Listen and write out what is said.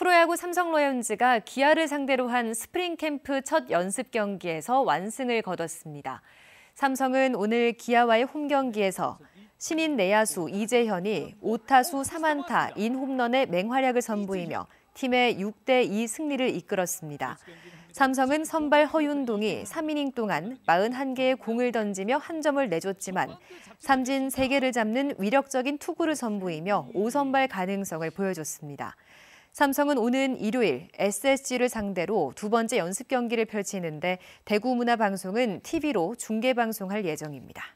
프로야구 삼성 라이온즈가 기아를 상대로 한 스프링 캠프 첫 연습 경기에서 완승을 거뒀습니다. 삼성은 오늘 기아와의 홈 경기에서 신인 내야수 이재현이 5타수 3안타 인홈런의 맹활약을 선보이며 팀의 6대2 승리를 이끌었습니다. 삼성은 선발 허윤동이 3이닝 동안 41개의 공을 던지며 한 점을 내줬지만 삼진 3개를 잡는 위력적인 투구를 선보이며 5선발 가능성을 보여줬습니다. 삼성은 오는 일요일 SSG를 상대로 두 번째 연습 경기를 펼치는데 대구문화방송은 TV로 중계방송할 예정입니다.